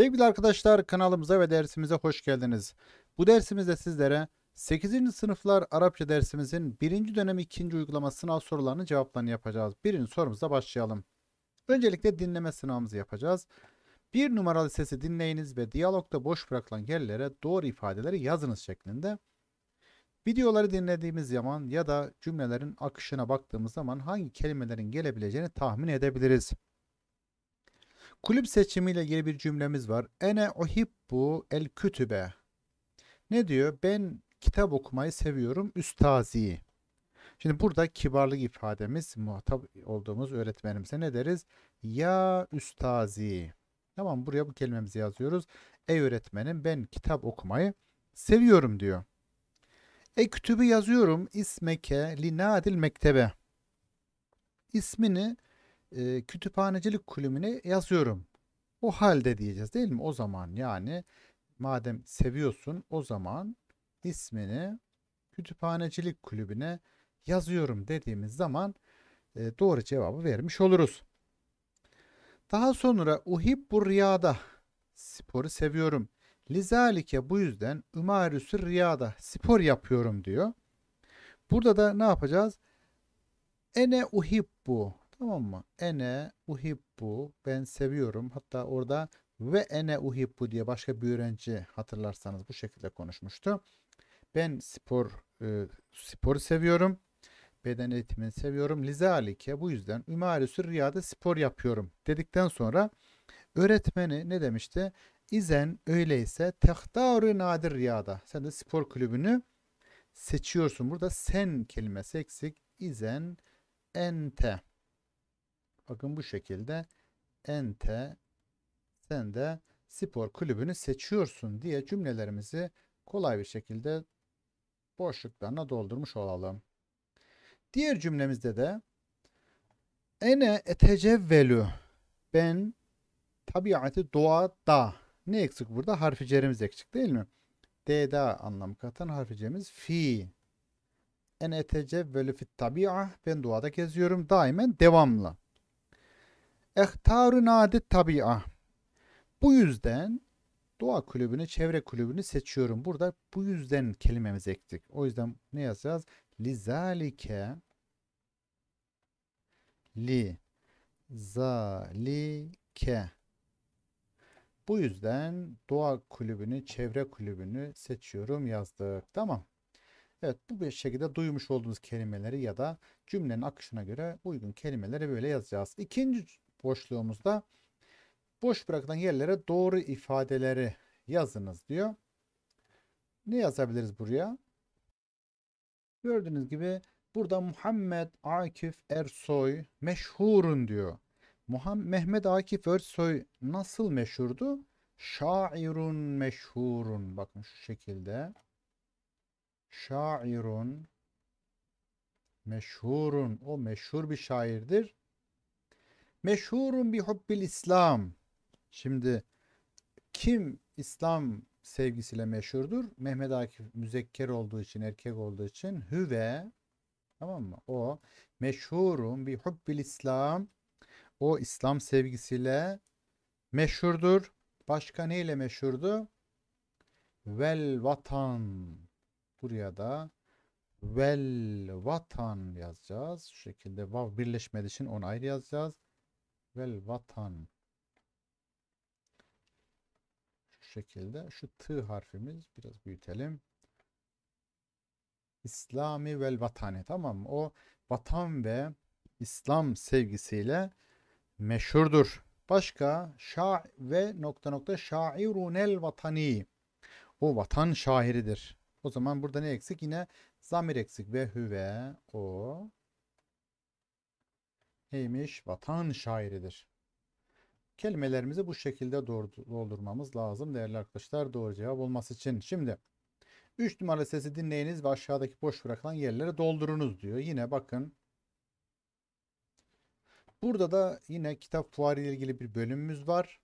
Sevgili arkadaşlar kanalımıza ve dersimize hoş geldiniz. Bu dersimizde sizlere 8. sınıflar Arapça dersimizin 1. dönem 2. uygulama sınav sorularının cevaplarını yapacağız. Birinci sorumuza başlayalım. Öncelikle dinleme sınavımızı yapacağız. Bir numaralı sesi dinleyiniz ve diyalogda boş bırakılan yerlere doğru ifadeleri yazınız şeklinde. Videoları dinlediğimiz zaman ya da cümlelerin akışına baktığımız zaman hangi kelimelerin gelebileceğini tahmin edebiliriz. Kulüp seçimiyle ilgili bir cümlemiz var. Ene ohibbu el kütübe. Ne diyor? Ben kitap okumayı seviyorum. Üstazi. Şimdi burada kibarlık ifademiz muhatap olduğumuz öğretmenimize ne deriz? Ya üstazi. Tamam buraya bu kelimemizi yazıyoruz. Ey öğretmenim ben kitap okumayı seviyorum diyor. E kütübü yazıyorum ismeke linadil mektebe. İsmini e, kütüphanecilik kulübüne yazıyorum. O halde diyeceğiz değil mi? O zaman yani madem seviyorsun o zaman ismini kütüphanecilik kulübüne yazıyorum dediğimiz zaman e, doğru cevabı vermiş oluruz. Daha sonra uhibbu riyada sporu seviyorum. Lizalike bu yüzden ümarüsü riyada spor yapıyorum diyor. Burada da ne yapacağız? Ene uhibbu Tamam mı? Ene uhibbu ben seviyorum. Hatta orada ve ene uhibbu diye başka bir öğrenci hatırlarsanız bu şekilde konuşmuştu. Ben spor e, sporu seviyorum. Beden eğitimini seviyorum. Lizalike bu yüzden ümarisü riyada spor yapıyorum dedikten sonra öğretmeni ne demişti? İzen öyleyse tehtaru nadir riyada. Sen de spor kulübünü seçiyorsun. Burada sen kelimesi eksik. İzen ente Bakın bu şekilde ente sen de spor kulübünü seçiyorsun diye cümlelerimizi kolay bir şekilde boşluklarına doldurmuş olalım. Diğer cümlemizde de ene etecevvelü ben tabiatı doğada ne eksik burada? Harfi cerimiz eksik değil mi? D'da anlam katan harfi cerimiz fi. En etecevvelü fit tabi'a ben doğada geziyorum daimen devamlı. Ehtaru nadet tabi'a. Bu yüzden doğa kulübünü, çevre kulübünü seçiyorum. Burada bu yüzden kelimemizi ektik. O yüzden ne yazacağız? Lizalike li zalike bu yüzden doğa kulübünü, çevre kulübünü seçiyorum yazdık. Tamam. Evet bu bir şekilde duymuş olduğunuz kelimeleri ya da cümlenin akışına göre uygun kelimeleri böyle yazacağız. İkinci boşluğumuzda boş bırakılan yerlere doğru ifadeleri yazınız diyor. Ne yazabiliriz buraya? Gördüğünüz gibi burada Muhammed Akif Ersoy meşhurun diyor. Muhammed Mehmet Akif Ersoy nasıl meşhurdu? Şairun meşhurun. Bakın şu şekilde. Şairun meşhurun. O meşhur bir şairdir. Meşhurun bi hubbil İslam. Şimdi kim İslam sevgisiyle meşhurdur? Mehmet Akif müzekker olduğu için, erkek olduğu için hüve tamam mı? O meşhurun bi hubbil İslam. O İslam sevgisiyle meşhurdur. Başka neyle meşhurdu? Vel vatan. Buraya da vel vatan yazacağız. Şu şekilde vav birleşmediği için onu ayrı yazacağız vel vatan. Şu şekilde. Şu t harfimiz biraz büyütelim. İslami vel Vatane. tamam mı? O vatan ve İslam sevgisiyle meşhurdur. Başka şa ve nokta nokta şairunel vatani. O vatan şairidir. O zaman burada ne eksik? Yine zamir eksik ve hüve o Heymiş Vatan şairidir. Kelimelerimizi bu şekilde doldurmamız lazım değerli arkadaşlar doğru cevap olması için. Şimdi 3 numaralı sesi dinleyiniz ve aşağıdaki boş bırakılan yerleri doldurunuz diyor. Yine bakın Burada da yine kitap fuarı ile ilgili bir bölümümüz var.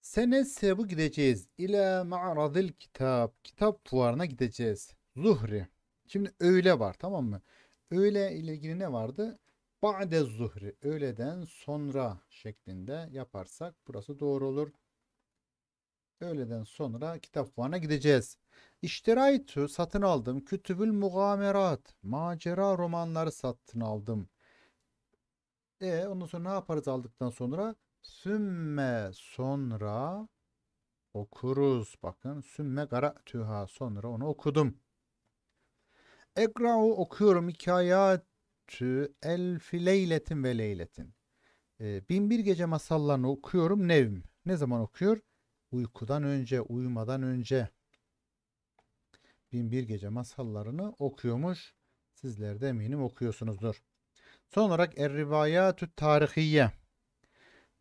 Sene sebu gideceğiz. İle ma'radil kitap. Kitap fuarına gideceğiz. Zuhri. Şimdi öyle var tamam mı? Öğle ile ilgili ne vardı? Ba'de zuhri. Öğleden sonra şeklinde yaparsak burası doğru olur. Öğleden sonra kitap fuarına gideceğiz. İştiraytu satın aldım. Kütübül mugamerat. Macera romanları satın aldım. E ondan sonra ne yaparız aldıktan sonra? Sümme sonra okuruz. Bakın sümme tüha sonra onu okudum. Ekra'u okuyorum hikayatü el fileyletin ve leyletin. E, bin bir gece masallarını okuyorum nevm. Ne zaman okuyor? Uykudan önce, uyumadan önce. Bin bir gece masallarını okuyormuş. Sizler de eminim okuyorsunuzdur. Son olarak er rivayatü tarihiye.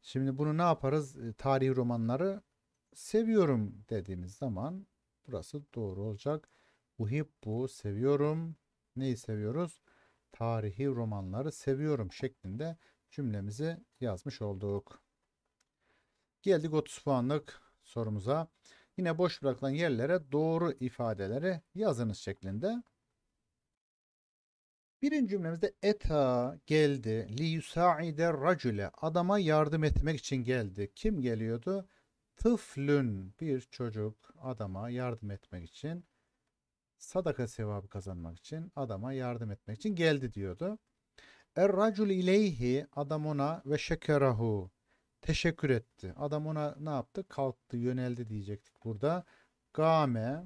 Şimdi bunu ne yaparız? Ee, Tarih romanları seviyorum dediğimiz zaman burası doğru olacak. Uhibbu seviyorum. Neyi seviyoruz? Tarihi romanları seviyorum şeklinde cümlemizi yazmış olduk. Geldik 30 puanlık sorumuza. Yine boş bırakılan yerlere doğru ifadeleri yazınız şeklinde. Birinci cümlemizde eta geldi li yusaide racule adama yardım etmek için geldi. Kim geliyordu? Tıflün bir çocuk adama yardım etmek için sadaka sevabı kazanmak için, adama yardım etmek için geldi diyordu. Er racul ileyhi adam ona ve şekerahu teşekkür etti. Adam ona ne yaptı? Kalktı, yöneldi diyecektik burada. Game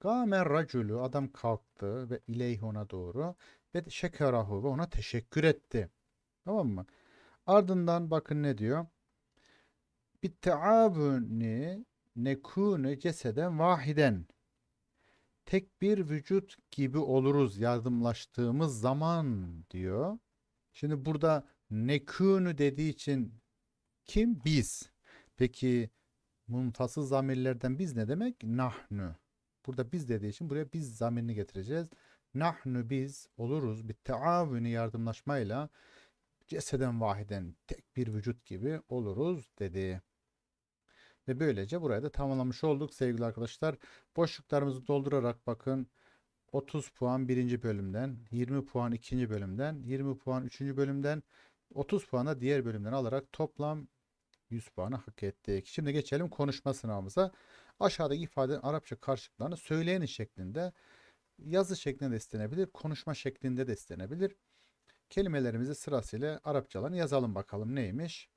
Game raculu adam kalktı ve ileyhi ona doğru ve şekerahu ve ona teşekkür etti. Tamam mı? Ardından bakın ne diyor? Bitteabuni nekune ceseden vahiden tek bir vücut gibi oluruz yardımlaştığımız zaman diyor. Şimdi burada nekûnü dediği için kim? Biz. Peki munfasız zamirlerden biz ne demek? Nahnu. Burada biz dediği için buraya biz zamirini getireceğiz. Nahnu biz oluruz bir teavünü yardımlaşmayla ceseden vahiden tek bir vücut gibi oluruz dedi. Ve böylece burayı da tamamlamış olduk sevgili arkadaşlar. Boşluklarımızı doldurarak bakın 30 puan birinci bölümden, 20 puan ikinci bölümden, 20 puan üçüncü bölümden, 30 puan da diğer bölümden alarak toplam 100 puanı hak ettik. Şimdi geçelim konuşma sınavımıza. Aşağıdaki ifadenin Arapça karşılıklarını söyleyenin şeklinde yazı şeklinde de istenebilir, konuşma şeklinde de istenebilir. Kelimelerimizi sırasıyla Arapçalarını yazalım bakalım neymiş.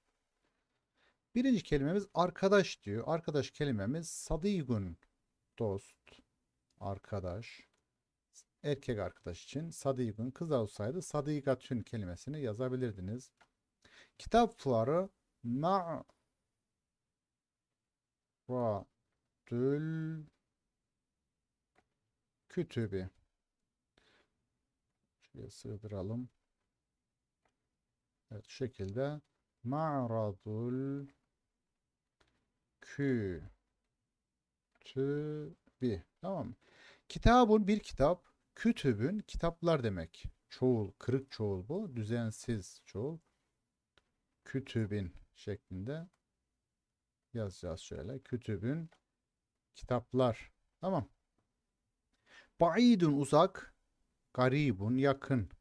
Birinci kelimemiz arkadaş diyor. Arkadaş kelimemiz sadigun dost arkadaş erkek arkadaş için sadigun kız olsaydı sadigatün kelimesini yazabilirdiniz. Kitapları fuarı ma Radül Kütübi. Şuraya sığdıralım. Evet şu şekilde. Ma'radul Kütübi, Tamam mı? Kitabın bir kitap, kütübün kitaplar demek. Çoğul, kırık çoğul bu. Düzensiz çoğul. Kütübün şeklinde yazacağız şöyle. Kütübün kitaplar. Tamam. Baidun uzak, garibun yakın.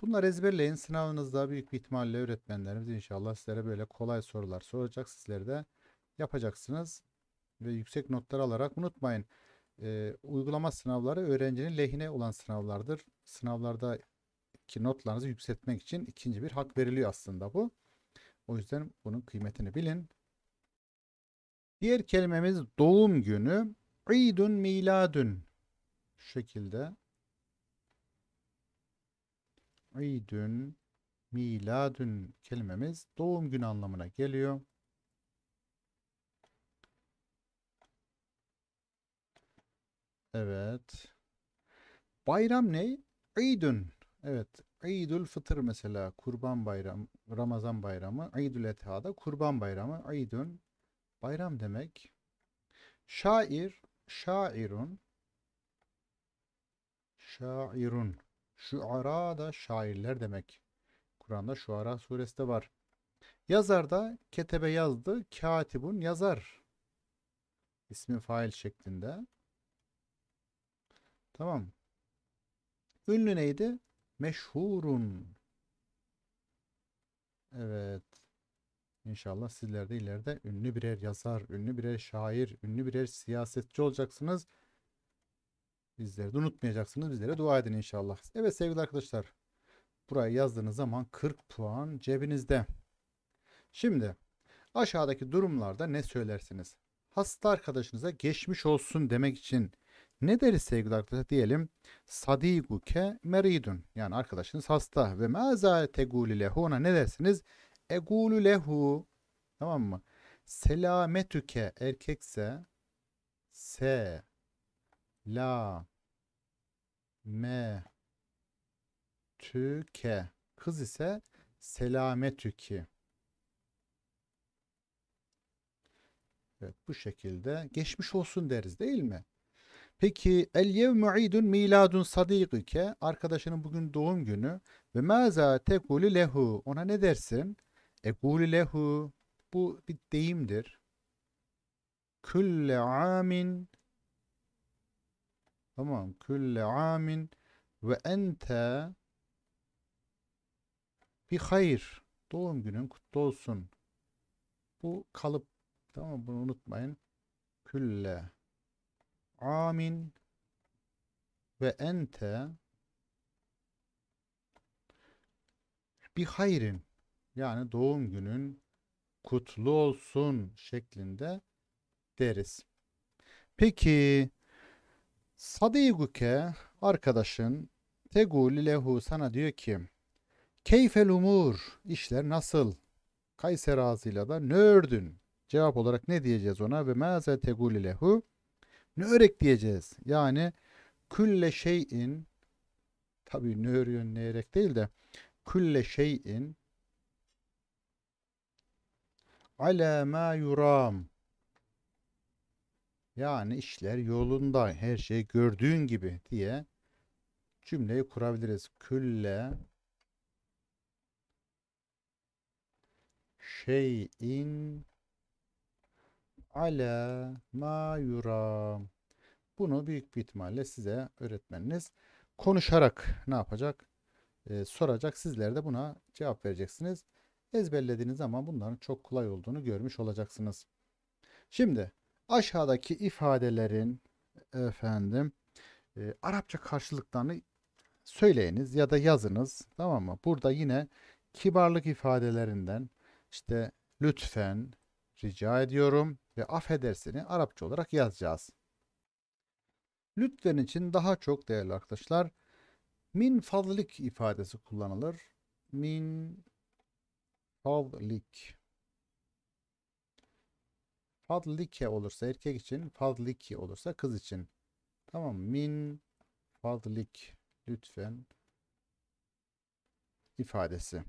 Bunlar ezberleyin. Sınavınızda büyük bir ihtimalle öğretmenlerimiz inşallah sizlere böyle kolay sorular soracak. Sizler de yapacaksınız. Ve yüksek notlar alarak unutmayın. E, uygulama sınavları öğrencinin lehine olan sınavlardır. Sınavlardaki notlarınızı yükseltmek için ikinci bir hak veriliyor aslında bu. O yüzden bunun kıymetini bilin. Diğer kelimemiz doğum günü. İdün miladün. Şu şekilde İdün, miladün kelimemiz doğum günü anlamına geliyor. Evet. Bayram ne? İdün. Evet. İdül fıtır mesela kurban bayramı, Ramazan bayramı, İdül Etiha'da kurban bayramı, İdün bayram demek. Şair, şairun, şairun. Şuara da şairler demek. Kur'an'da Şuara suresi de var. Yazar da ketebe yazdı. Katibun yazar. İsmi fail şeklinde. Tamam. Ünlü neydi? Meşhurun. Evet. İnşallah sizler de ileride ünlü birer yazar, ünlü birer şair, ünlü birer siyasetçi olacaksınız. Bizleri de unutmayacaksınız. Bizlere dua edin inşallah. Evet sevgili arkadaşlar. Buraya yazdığınız zaman 40 puan cebinizde. Şimdi aşağıdaki durumlarda ne söylersiniz? Hasta arkadaşınıza geçmiş olsun demek için ne deriz sevgili arkadaşlar? Diyelim sadiguke meridun. Yani arkadaşınız hasta ve mezâ tegûlü lehu ona ne dersiniz? Egûlü lehu. Tamam mı? Selametüke erkekse se La me tüke. Kız ise selame tüki. Evet bu şekilde geçmiş olsun deriz değil mi? Peki el yevmu idun miladun sadikike arkadaşının bugün doğum günü ve maza tekuli lehu ona ne dersin? Ekulu lehu bu bir deyimdir. Külle amin Tamam. Külle amin ve ente bir hayır. Doğum günün kutlu olsun. Bu kalıp tamam bunu unutmayın. Külle amin ve ente bir hayrin yani doğum günün kutlu olsun şeklinde deriz. Peki Sadiguke arkadaşın teguli lehu sana diyor ki keyfel umur işler nasıl? Kayser ağzıyla da nördün Cevap olarak ne diyeceğiz ona? Ve meze teguli lehu ne diyeceğiz. Yani külle şeyin tabi ne örüyorsun değil de külle şeyin ala ma yuram yani işler yolunda, her şey gördüğün gibi diye cümleyi kurabiliriz. Külle şeyin ala ma yura. Bunu büyük bir ihtimalle size öğretmeniniz konuşarak ne yapacak? Ee, soracak. Sizler de buna cevap vereceksiniz. Ezberlediğiniz zaman bunların çok kolay olduğunu görmüş olacaksınız. Şimdi aşağıdaki ifadelerin e, efendim e, Arapça karşılıklarını söyleyiniz ya da yazınız tamam mı? Burada yine kibarlık ifadelerinden işte lütfen, rica ediyorum ve affedersini Arapça olarak yazacağız. Lütfen için daha çok değerli arkadaşlar min fadlik ifadesi kullanılır. Min fadlik fadlike olursa erkek için, fadliki olursa kız için. Tamam Min fadlik lütfen ifadesi.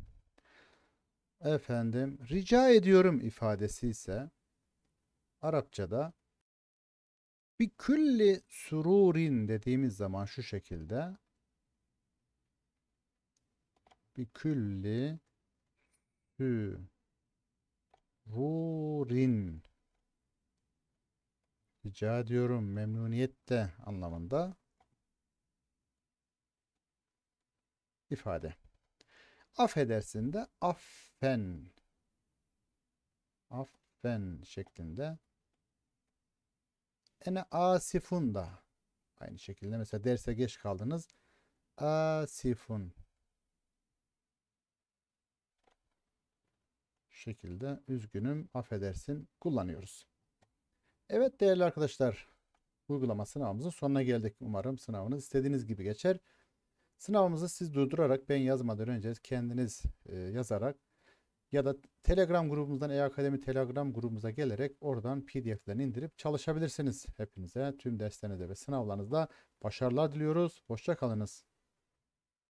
Efendim rica ediyorum ifadesi ise Arapçada bir külli sururin dediğimiz zaman şu şekilde bir külli sururin Rica ediyorum memnuniyette anlamında ifade. Affedersin de affen affen şeklinde ene asifun da aynı şekilde mesela derse geç kaldınız asifun şekilde üzgünüm affedersin kullanıyoruz. Evet değerli arkadaşlar uygulama sınavımızın sonuna geldik. Umarım sınavınız istediğiniz gibi geçer. Sınavımızı siz durdurarak ben yazmadan önce kendiniz e, yazarak ya da Telegram grubumuzdan E-Akademi Telegram grubumuza gelerek oradan PDF'lerini indirip çalışabilirsiniz. Hepinize tüm derslerinizde ve sınavlarınızda başarılar diliyoruz. Hoşçakalınız.